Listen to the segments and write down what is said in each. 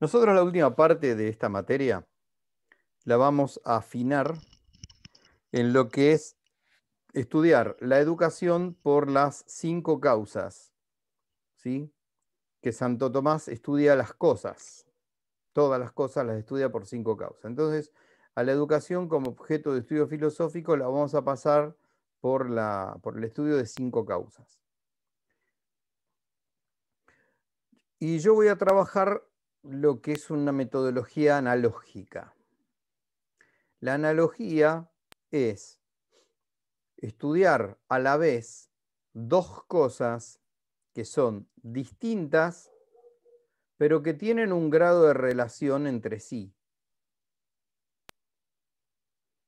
Nosotros la última parte de esta materia la vamos a afinar en lo que es estudiar la educación por las cinco causas, ¿sí? Que Santo Tomás estudia las cosas, todas las cosas las estudia por cinco causas. Entonces, a la educación como objeto de estudio filosófico la vamos a pasar por, la, por el estudio de cinco causas. Y yo voy a trabajar lo que es una metodología analógica. La analogía es estudiar a la vez dos cosas que son distintas, pero que tienen un grado de relación entre sí.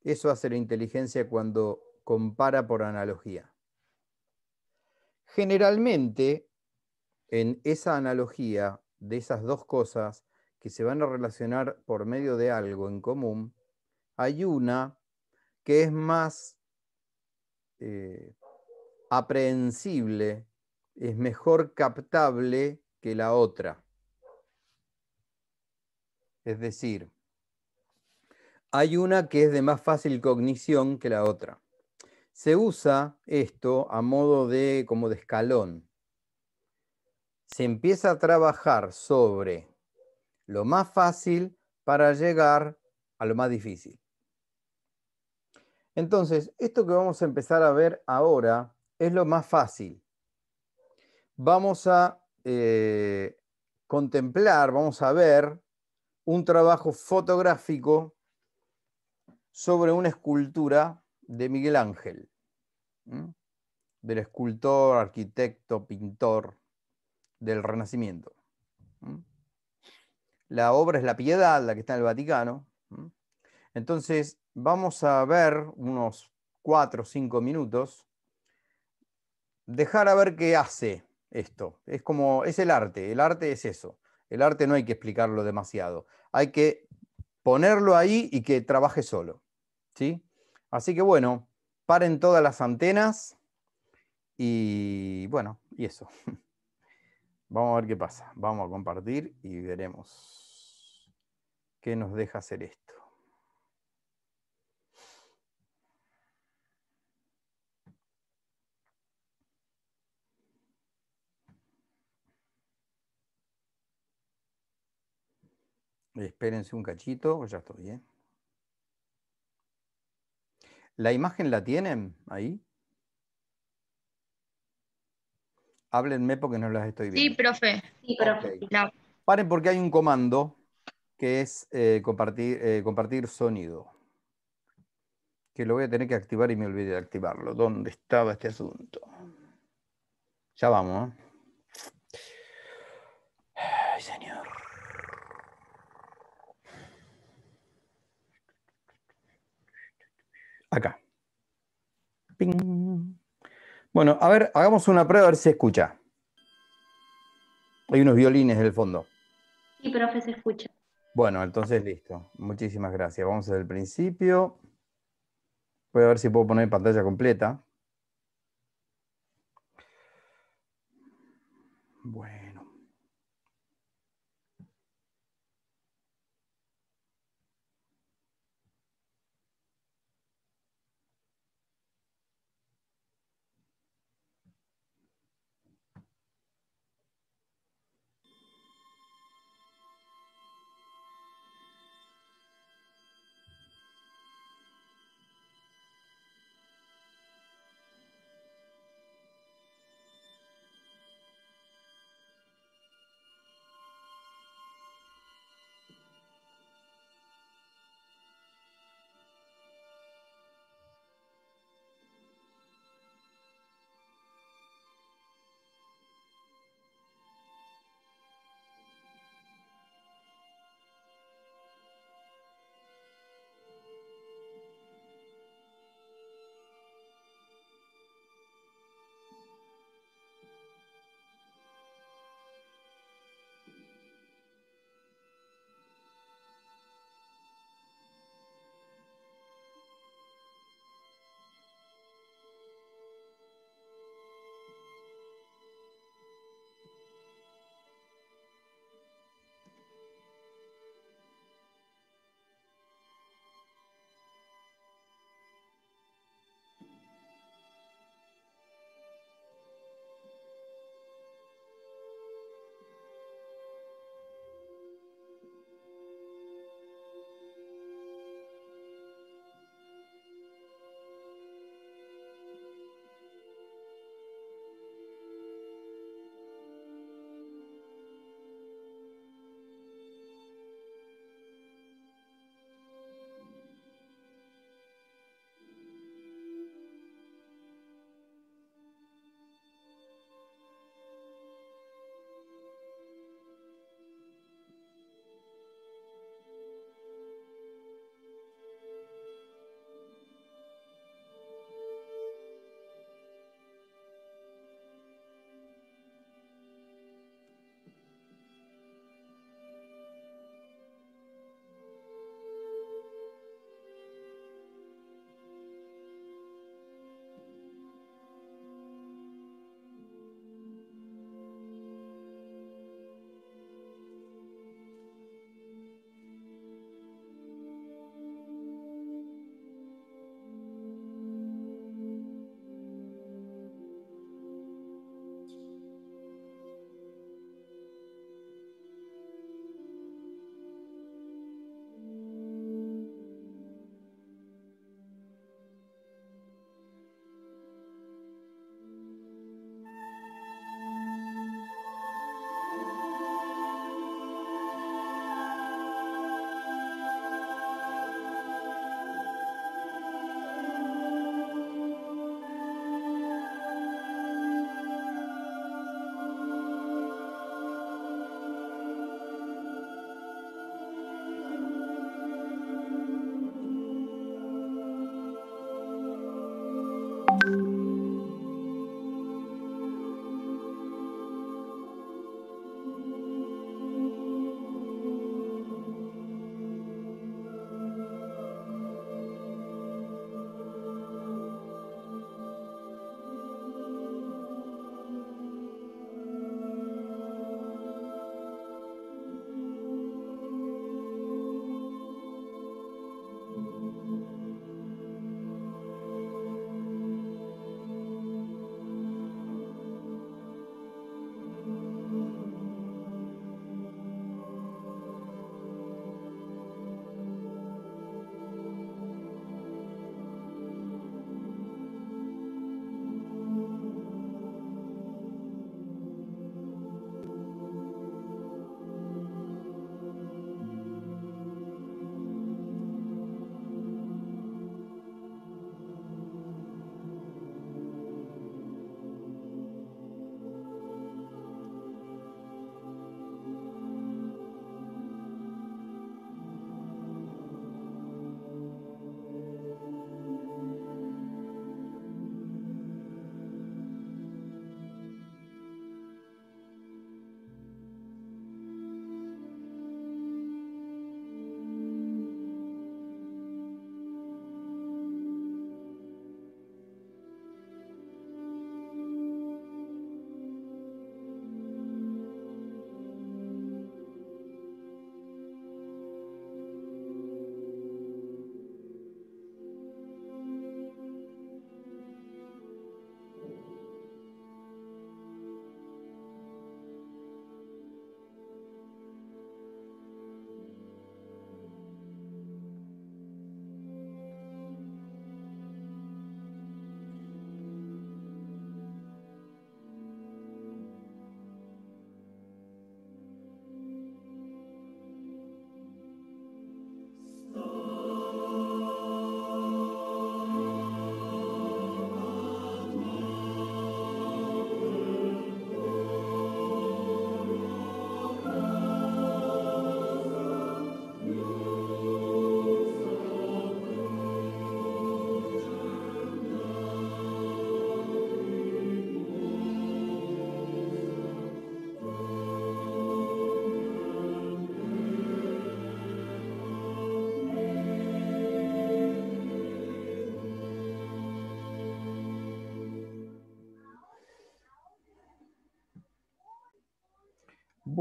Eso hace la inteligencia cuando compara por analogía. Generalmente, en esa analogía de esas dos cosas que se van a relacionar por medio de algo en común, hay una que es más eh, aprehensible, es mejor captable que la otra. Es decir, hay una que es de más fácil cognición que la otra. Se usa esto a modo de como de escalón se empieza a trabajar sobre lo más fácil para llegar a lo más difícil. Entonces, esto que vamos a empezar a ver ahora es lo más fácil. Vamos a eh, contemplar, vamos a ver un trabajo fotográfico sobre una escultura de Miguel Ángel, del escultor, arquitecto, pintor del Renacimiento. La obra es La Piedad, la que está en el Vaticano. Entonces, vamos a ver unos cuatro o cinco minutos, dejar a ver qué hace esto. Es como, es el arte, el arte es eso. El arte no hay que explicarlo demasiado. Hay que ponerlo ahí y que trabaje solo. ¿sí? Así que bueno, paren todas las antenas y bueno, y eso. Vamos a ver qué pasa. Vamos a compartir y veremos qué nos deja hacer esto. Espérense un cachito, ya estoy. bien. ¿eh? ¿La imagen la tienen ahí? Háblenme porque no las estoy viendo. Sí, profe. Sí, profe. Paren porque hay un comando que es eh, compartir, eh, compartir sonido. Que lo voy a tener que activar y me olvidé de activarlo. ¿Dónde estaba este asunto? Ya vamos. ¿eh? Ay, señor. Acá. Ping. Bueno, a ver, hagamos una prueba a ver si se escucha. Hay unos violines en el fondo. Sí, profe, se escucha. Bueno, entonces listo. Muchísimas gracias. Vamos desde el principio. Voy a ver si puedo poner pantalla completa. Bueno.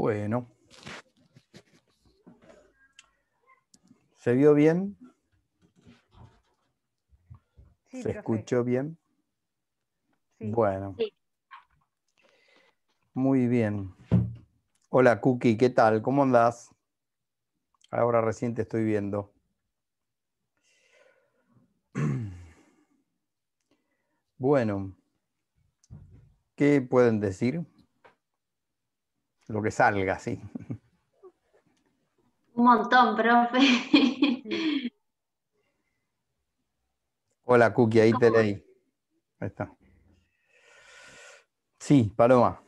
Bueno. ¿Se vio bien? ¿Se escuchó bien? Bueno. Muy bien. Hola Cookie, ¿qué tal? ¿Cómo andás? Ahora recién te estoy viendo. Bueno, ¿qué pueden decir? lo que salga, sí. Un montón, profe. Hola, Cookie, ahí te leí. Ahí está. Sí, Paloma.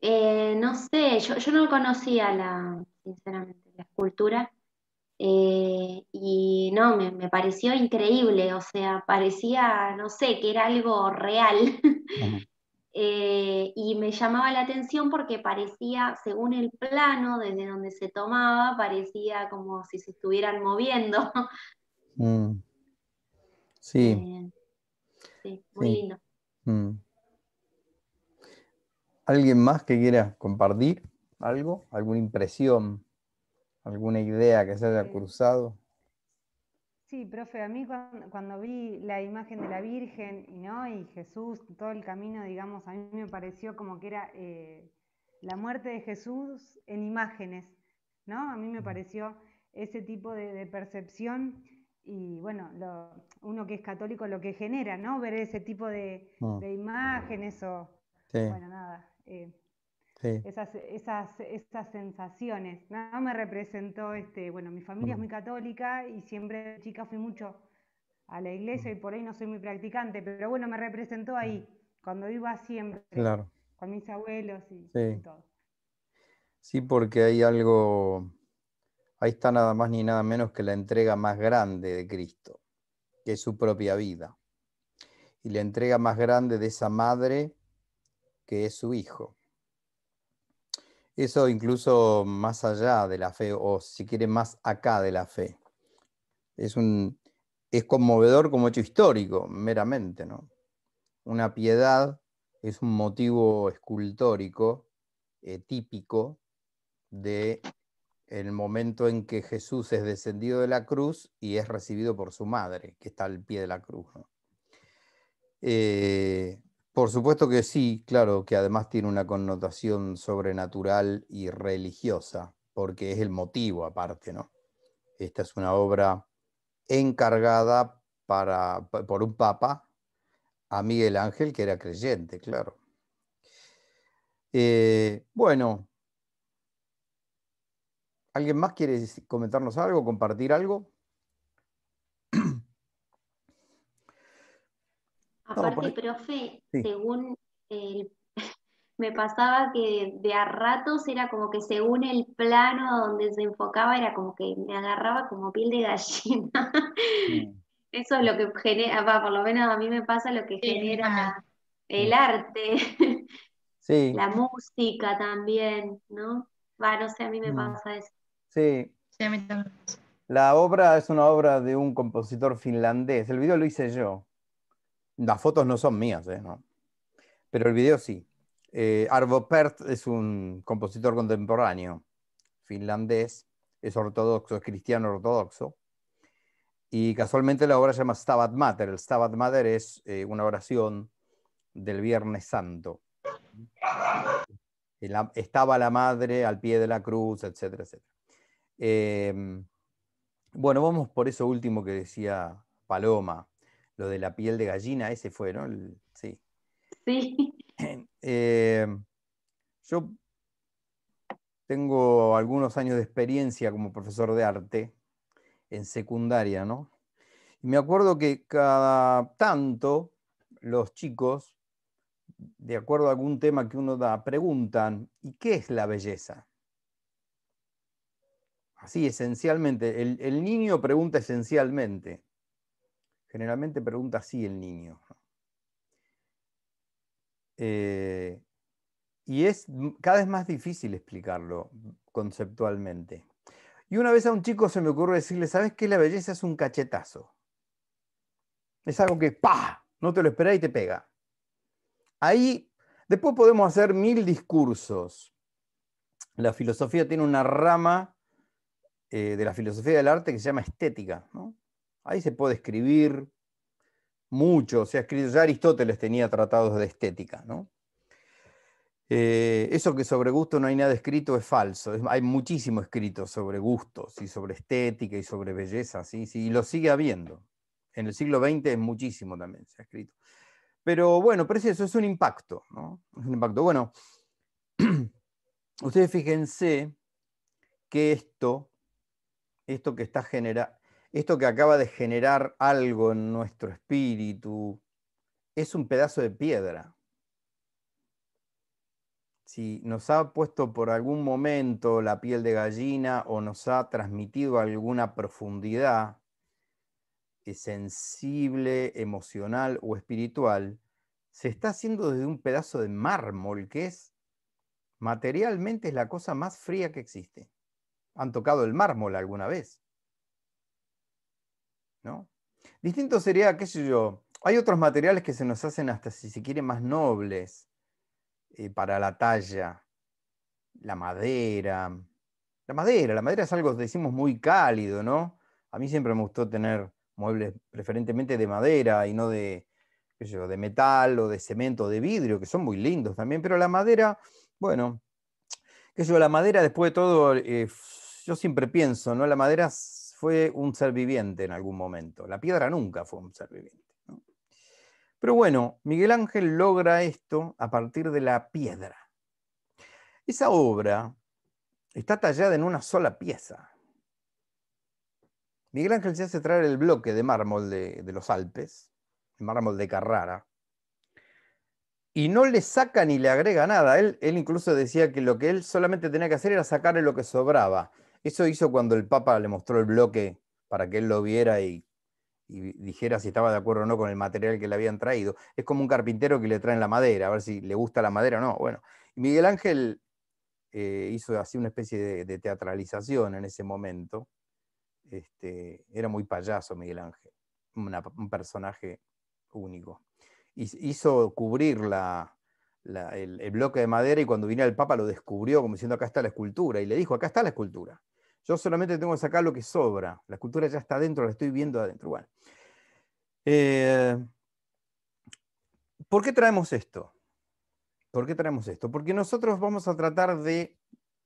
Eh, no sé, yo, no conocía la, sinceramente, la escultura. Eh, y no, me, pareció increíble, o sea, parecía, no sé, que era algo real. Eh, y me llamaba la atención porque parecía, según el plano desde donde se tomaba, parecía como si se estuvieran moviendo. Mm. Sí. Eh, sí, muy lindo. Mm. ¿Alguien más que quiera compartir algo? ¿Alguna impresión? ¿Alguna idea que se haya eh, cruzado? Sí, profe, a mí cuando, vi la imagen de la Virgen y, ¿no? y Jesús, todo el camino, digamos, a mí me pareció como que era eh, la muerte de Jesús en imágenes, ¿no? A mí me pareció ese tipo de, percepción y bueno, lo, uno que es católico lo que genera, ¿no? Ver ese tipo de, ah. imágenes o... Bueno, nada. Eh, esas, esas, esas, sensaciones. Nada me representó, este, bueno, mi familia es mm. muy católica y siempre chica fui mucho a la iglesia mm. y por ahí no soy muy practicante, pero bueno, me representó ahí, mm. cuando iba siempre, claro. con mis abuelos sí. y, todo. Sí, porque hay algo, ahí está nada más ni nada menos que la entrega más grande de Cristo, que es su propia vida. Y la entrega más grande de esa madre que es su hijo eso incluso más allá de la fe, o si quiere más acá de la fe. Es, un, es conmovedor como hecho histórico, meramente. ¿no? Una piedad es un motivo escultórico eh, típico de el momento en que Jesús es descendido de la cruz y es recibido por su madre, que está al pie de la cruz. Eh, por supuesto que sí, claro, que además tiene una connotación sobrenatural y religiosa, porque es el motivo aparte, ¿no? Esta es una obra encargada para, por un papa a Miguel Ángel, que era creyente, claro. Eh, bueno, ¿alguien más quiere comentarnos algo, compartir algo? Aparte, profe, según me pasaba que de a ratos era como que según el plano donde se enfocaba era como que me agarraba como piel de gallina. Eso es lo que genera, por lo menos a mí me pasa lo que genera el arte, sí. la música también, ¿no? Va, no sé, a mí me mm. pasa eso. Sí. La obra es una obra de un compositor finlandés. El video lo hice yo. Las fotos no son mías, ¿eh? No. Pero el video sí. Eh, Arvo Pärt es un compositor contemporáneo finlandés, es ortodoxo, es cristiano ortodoxo. Y casualmente la obra se llama Stabat Mater. El Stabat Mater es eh, una oración del Viernes Santo. estaba la madre al pie de la cruz, etcétera, etcétera. bueno, vamos por eso último que decía Paloma lo de la piel de gallina, ese fue, ¿no? sí. Sí. Eh, yo tengo algunos años de experiencia como profesor de arte en secundaria, ¿no? Y me acuerdo que cada tanto los chicos, de acuerdo a algún tema que uno da, preguntan, ¿y qué es la belleza? Así, esencialmente, el niño pregunta esencialmente. Generalmente pregunta así el niño. Eh, y es cada vez más difícil explicarlo conceptualmente. Y una vez a un chico se me ocurre decirle, ¿sabes qué? La belleza es un cachetazo. Es algo que ¡pa! No te lo esperas y te pega. Ahí, después podemos hacer mil discursos. La filosofía tiene una rama eh, de la filosofía del arte que se llama estética. ¿no? Ahí se puede escribir mucho, escrito, ya Aristóteles tenía tratados de estética, ¿no? Eh, eso que sobre gusto no hay nada escrito es falso. hay muchísimo escrito sobre gustos y sobre estética y sobre belleza, y lo sigue habiendo. En el siglo XX es muchísimo también se ha escrito. Pero bueno, pero eso, es un impacto, un impacto. Bueno, ustedes fíjense que esto, esto que está generando, esto que acaba de generar algo en nuestro espíritu, es un pedazo de piedra. Si nos ha puesto por algún momento la piel de gallina o nos ha transmitido alguna profundidad eh, sensible, emocional o espiritual, se está haciendo desde un pedazo de mármol que es materialmente es la cosa más fría que existe. ¿Han tocado el mármol alguna vez? ¿no? Distinto sería, qué sé yo, hay otros materiales que se nos hacen hasta, si se quiere, más nobles eh, para la talla. La madera. La madera, la madera es algo, decimos, muy cálido, ¿no? A mí siempre me gustó tener muebles preferentemente de madera y no de, qué yo, de metal o de cemento o de vidrio, que son muy lindos también, pero la madera, bueno, qué sé yo, la madera después de todo, eh, yo siempre pienso, ¿no? La madera fue un ser viviente en algún momento. La piedra nunca fue un ser viviente. Pero bueno, Miguel Ángel logra esto a partir de la piedra. Esa obra está tallada en una sola pieza. Miguel Ángel se hace traer el bloque de mármol de, los Alpes, el mármol de Carrara, y no le saca ni le agrega nada. Él, él, incluso decía que lo que él solamente tenía que hacer era sacarle lo que sobraba. Eso hizo cuando el Papa le mostró el bloque para que él lo viera y, dijera si estaba de acuerdo o no con el material que le habían traído. Es como un carpintero que le traen la madera, a ver si le gusta la madera o no. Bueno, Miguel Ángel eh, hizo así una especie de, teatralización en ese momento. Este, era muy payaso Miguel Ángel, un personaje único. Hizo cubrir la, el, el, bloque de madera y cuando vino el Papa lo descubrió como diciendo acá está la escultura y le dijo acá está la escultura. Yo solamente tengo que sacar lo que sobra. La escultura ya está adentro, la estoy viendo adentro. Eh, ¿Por qué traemos esto? ¿Por qué traemos esto? Porque nosotros vamos a tratar de,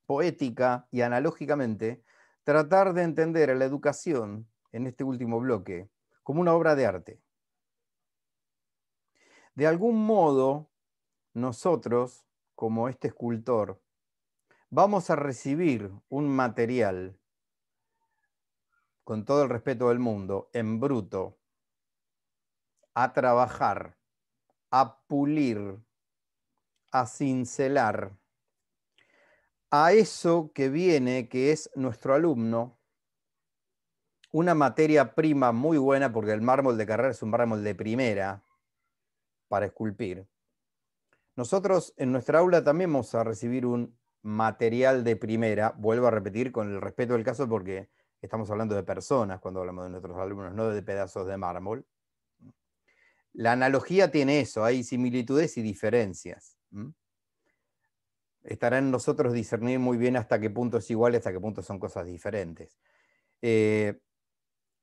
poética y analógicamente, tratar de entender a la educación en este último bloque como una obra de arte. De algún modo, nosotros, como este escultor, vamos a recibir un material, con todo el respeto del mundo, en bruto, a trabajar, a pulir, a cincelar, a eso que viene, que es nuestro alumno, una materia prima muy buena, porque el mármol de carrera es un mármol de primera para esculpir. Nosotros en nuestra aula también vamos a recibir un material de primera, vuelvo a repetir con el respeto del caso porque estamos hablando de personas cuando hablamos de nuestros alumnos, no de pedazos de mármol. La analogía tiene eso, hay similitudes y diferencias. Estará en nosotros discernir muy bien hasta qué punto es igual y hasta qué punto son cosas diferentes. Eh,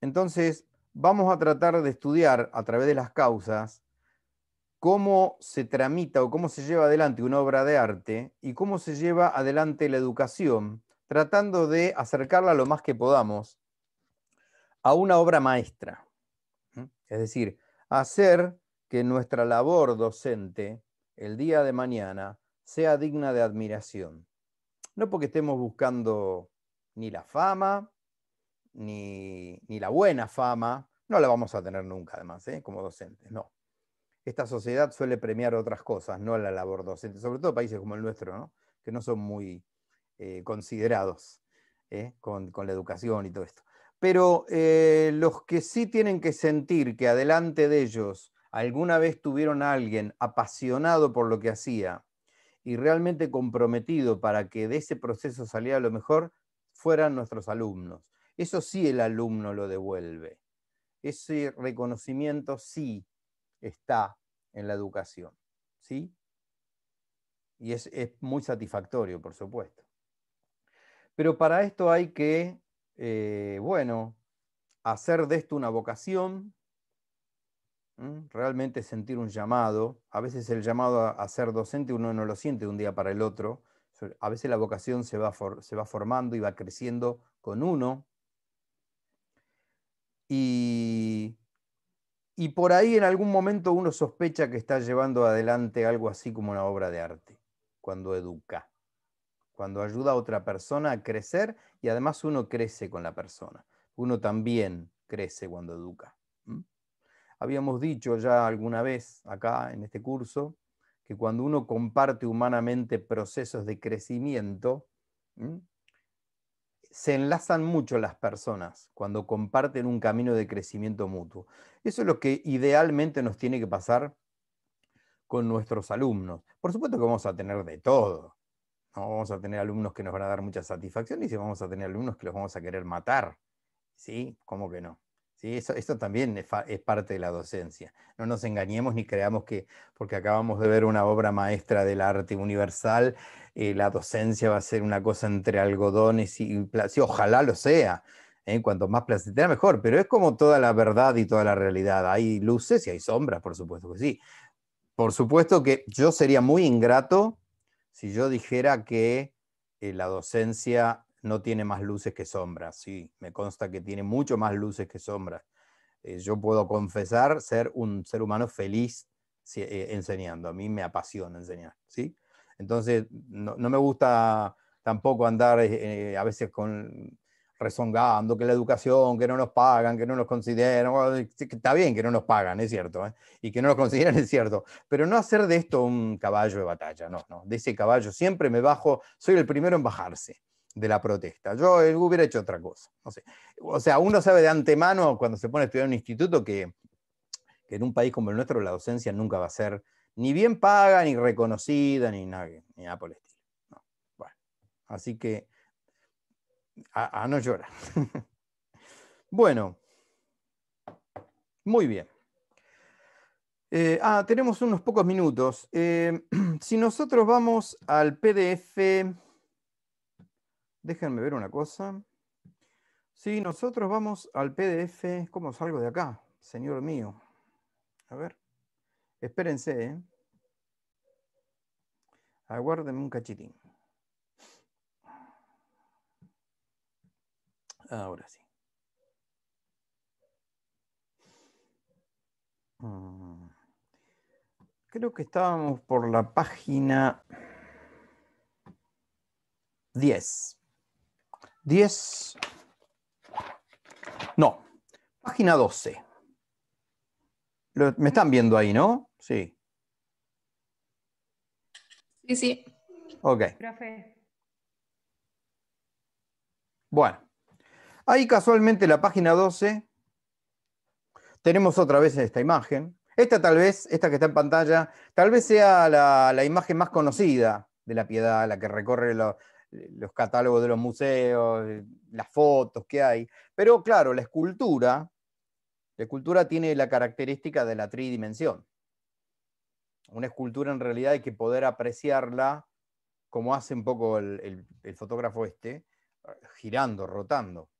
entonces, vamos a tratar de estudiar a través de las causas cómo se tramita o cómo se lleva adelante una obra de arte y cómo se lleva adelante la educación, tratando de acercarla lo más que podamos a una obra maestra. Es decir, hacer que nuestra labor docente el día de mañana sea digna de admiración. No porque estemos buscando ni la fama, ni, la buena fama, no la vamos a tener nunca además, ¿eh? como docentes, no esta sociedad suele premiar otras cosas, no a la labor docente, sobre todo países como el nuestro, que no son muy eh, considerados ¿eh? Con, la educación y todo esto. Pero eh, los que sí tienen que sentir que adelante de ellos alguna vez tuvieron a alguien apasionado por lo que hacía y realmente comprometido para que de ese proceso saliera lo mejor, fueran nuestros alumnos. Eso sí el alumno lo devuelve. Ese reconocimiento sí está en la educación. ¿sí? Y es, muy satisfactorio, por supuesto. Pero para esto hay que, eh, bueno, hacer de esto una vocación, realmente sentir un llamado. A veces el llamado a, ser docente uno no lo siente de un día para el otro. A veces la vocación se va, se va formando y va creciendo con uno. Y y por ahí en algún momento uno sospecha que está llevando adelante algo así como una obra de arte, cuando educa, cuando ayuda a otra persona a crecer y además uno crece con la persona. Uno también crece cuando educa. Habíamos dicho ya alguna vez acá en este curso que cuando uno comparte humanamente procesos de crecimiento, se enlazan mucho las personas cuando comparten un camino de crecimiento mutuo. Eso es lo que idealmente nos tiene que pasar con nuestros alumnos. Por supuesto que vamos a tener de todo. Vamos a tener alumnos que nos van a dar mucha satisfacción y si vamos a tener alumnos que los vamos a querer matar. ¿Sí? ¿Cómo que no? ¿sí? Eso, también es, parte de la docencia. No nos engañemos ni creamos que, porque acabamos de ver una obra maestra del arte universal, eh, la docencia va a ser una cosa entre algodones y, ojalá lo sea. ¿eh? Cuanto más placentera, mejor. Pero es como toda la verdad y toda la realidad. Hay luces y hay sombras, por supuesto que sí. Por supuesto que yo sería muy ingrato si yo dijera que eh, la docencia no tiene más luces que sombras, sí, me consta que tiene mucho más luces que sombras. Eh, yo puedo confesar ser un ser humano feliz eh, enseñando, a mí me apasiona enseñar, ¿sí? Entonces, no, me gusta tampoco andar eh, a veces con rezongando que la educación, que no nos pagan, que no nos consideran, está bien que no nos pagan, es cierto, y que no nos consideran, es cierto, pero no hacer de esto un caballo de batalla, no, no, de ese caballo siempre me bajo, soy el primero en bajarse, de la protesta. Yo eh, hubiera hecho otra cosa. O sea, uno sabe de antemano cuando se pone a estudiar en un instituto que, que, en un país como el nuestro la docencia nunca va a ser ni bien paga, ni reconocida, ni nada, por el estilo. Bueno, así que a, no llorar. bueno, muy bien. Eh, ah, tenemos unos pocos minutos. Eh, si nosotros vamos al PDF Déjenme ver una cosa. Si nosotros vamos al PDF, ¿cómo salgo de acá? Señor mío. A ver. Espérense. ¿eh? Aguárdenme un cachitín. Ahora sí. Mm. Creo que estábamos por la página 10. 10. No, página 12. me están viendo ahí, ¿no? Sí. Sí, sí. Ok. Bueno, ahí casualmente la página 12. Tenemos otra vez esta imagen. Esta tal vez, esta que está en pantalla, tal vez sea la, imagen más conocida de la piedad, la que recorre la los catálogos de los museos, eh, las fotos que hay. Pero claro, la escultura, la escultura tiene la característica de la tridimensión. Una escultura en realidad hay que poder apreciarla como hace un poco el, el fotógrafo este, girando, rotando.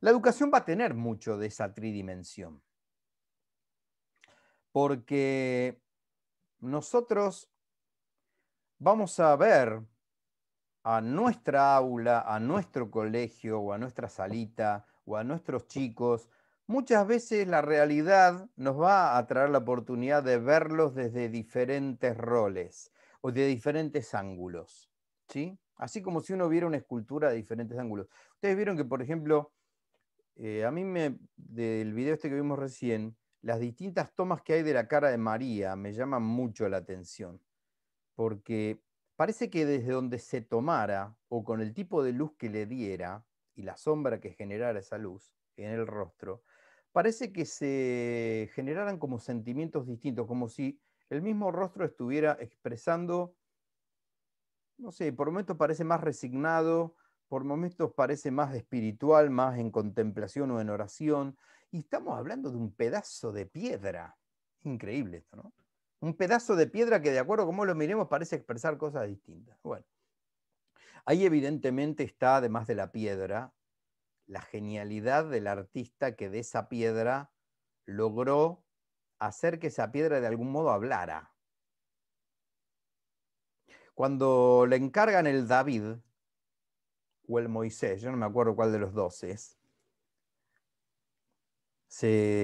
La educación va a tener mucho de esa tridimensión, porque nosotros vamos a ver a nuestra aula, a nuestro colegio o a nuestra salita o a nuestros chicos, muchas veces la realidad nos va a traer la oportunidad de verlos desde diferentes roles o de diferentes ángulos. ¿sí? Así como si uno viera una escultura de diferentes ángulos. Ustedes vieron que, por ejemplo, eh, a mí me, del video este que vimos recién, las distintas tomas que hay de la cara de María me llaman mucho la atención, porque Parece que desde donde se tomara o con el tipo de luz que le diera y la sombra que generara esa luz en el rostro, parece que se generaran como sentimientos distintos, como si el mismo rostro estuviera expresando, no sé, por momentos parece más resignado, por momentos parece más espiritual, más en contemplación o en oración, y estamos hablando de un pedazo de piedra. Increíble esto, ¿no? Un pedazo de piedra que de acuerdo a cómo lo miremos parece expresar cosas distintas. Bueno, ahí evidentemente está, además de la piedra, la genialidad del artista que de esa piedra logró hacer que esa piedra de algún modo hablara. Cuando le encargan el David o el Moisés, yo no me acuerdo cuál de los dos es,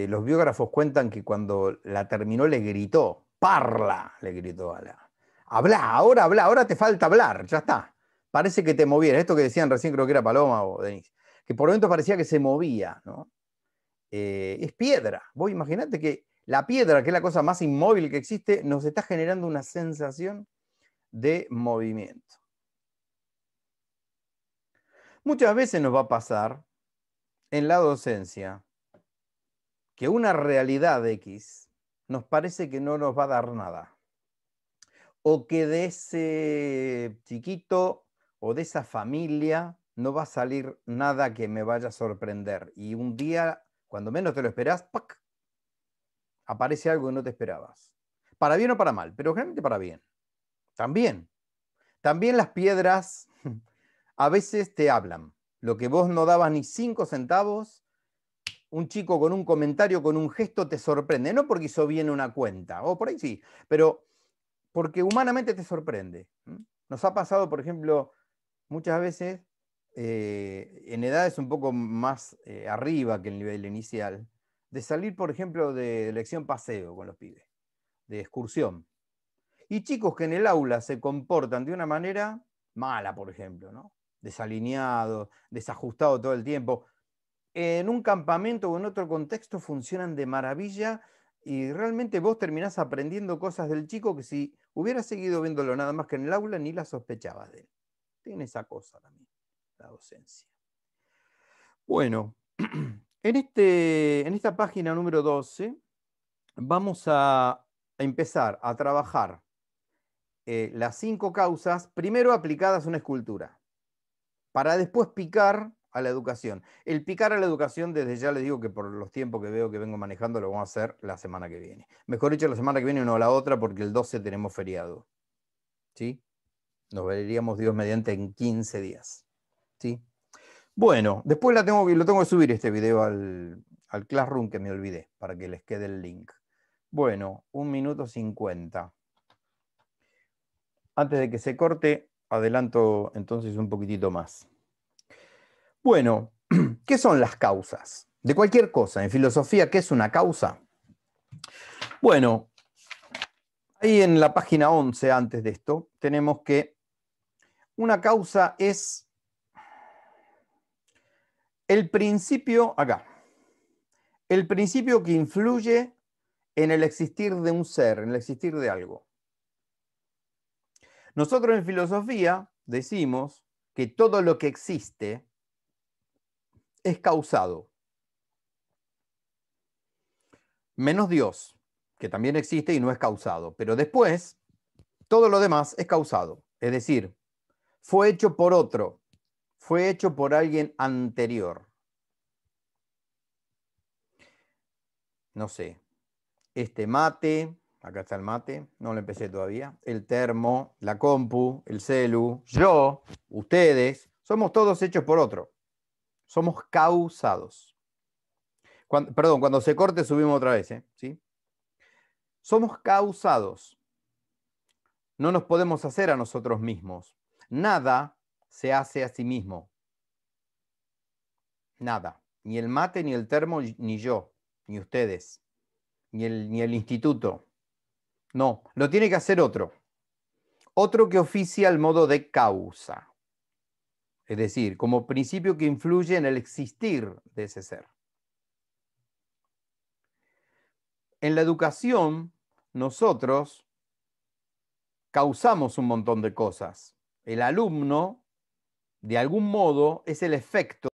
los biógrafos cuentan que cuando la terminó le gritó Parla, le gritó Ala. Habla, ahora habla, ahora te falta hablar, ya está. Parece que te movieras. Esto que decían recién, creo que era Paloma o Denise, que por momentos parecía que se movía, eh, es piedra. Vos imaginate que la piedra, que es la cosa más inmóvil que existe, nos está generando una sensación de movimiento. Muchas veces nos va a pasar en la docencia que una realidad X nos parece que no nos va a dar nada. O que de ese chiquito o de esa familia no va a salir nada que me vaya a sorprender. Y un día, cuando menos te lo esperas, aparece algo que no te esperabas. Para bien o para mal, pero realmente para bien. También. También las piedras a veces te hablan. Lo que vos no dabas ni cinco centavos, un chico con un comentario, con un gesto, te sorprende. No porque hizo bien una cuenta, o por ahí sí, pero porque humanamente te sorprende. Nos ha pasado, por ejemplo, muchas veces, eh, en edades un poco más eh, arriba que el nivel inicial, de salir, por ejemplo, de lección paseo con los pibes, de excursión. Y chicos que en el aula se comportan de una manera mala, por ejemplo, ¿no? desalineado, desajustado todo el tiempo, en un campamento o en otro contexto funcionan de maravilla y realmente vos terminás aprendiendo cosas del chico que si hubieras seguido viéndolo nada más que en el aula ni la sospechabas de él. Tiene esa cosa también, la docencia. Bueno, este, en, esta página número 12 vamos a empezar a trabajar eh, las cinco causas, primero aplicadas a una escultura, para después picar a la educación. El picar a la educación, desde ya le digo que por los tiempos que veo que vengo manejando, lo vamos a hacer la semana que viene. Mejor dicho, la semana que viene no la otra, porque el 12 tenemos feriado. ¿Sí? Nos veríamos Dios mediante en 15 días. ¿Sí? Bueno, después la tengo, lo tengo que subir este video al, al Classroom que me olvidé, para que les quede el link. Bueno, un minuto 50. Antes de que se corte, adelanto entonces un poquitito más. Bueno, ¿qué son las causas? De cualquier cosa, en filosofía, ¿qué es una causa? Bueno, ahí en la página 11, antes de esto, tenemos que una causa es el principio, acá, el principio que influye en el existir de un ser, en el existir de algo. Nosotros en filosofía decimos que todo lo que existe es causado. Menos Dios, que también existe y no es causado. Pero después, todo lo demás es causado. Es decir, fue hecho por otro, fue hecho por alguien anterior. No sé, este mate, acá está el mate, no lo empecé todavía, el termo, la compu, el celu, yo, ustedes, somos todos hechos por otro. Somos causados. perdón, cuando se corte subimos otra vez. ¿eh? ¿Sí? Somos causados. No nos podemos hacer a nosotros mismos. Nada se hace a sí mismo. Nada. Ni el mate, ni el termo, ni yo, ni ustedes, ni el, ni el instituto. No, lo tiene que hacer otro. Otro que oficia el modo de causa es decir, como principio que influye en el existir de ese ser. En la educación, nosotros causamos un montón de cosas. El alumno, de algún modo, es el efecto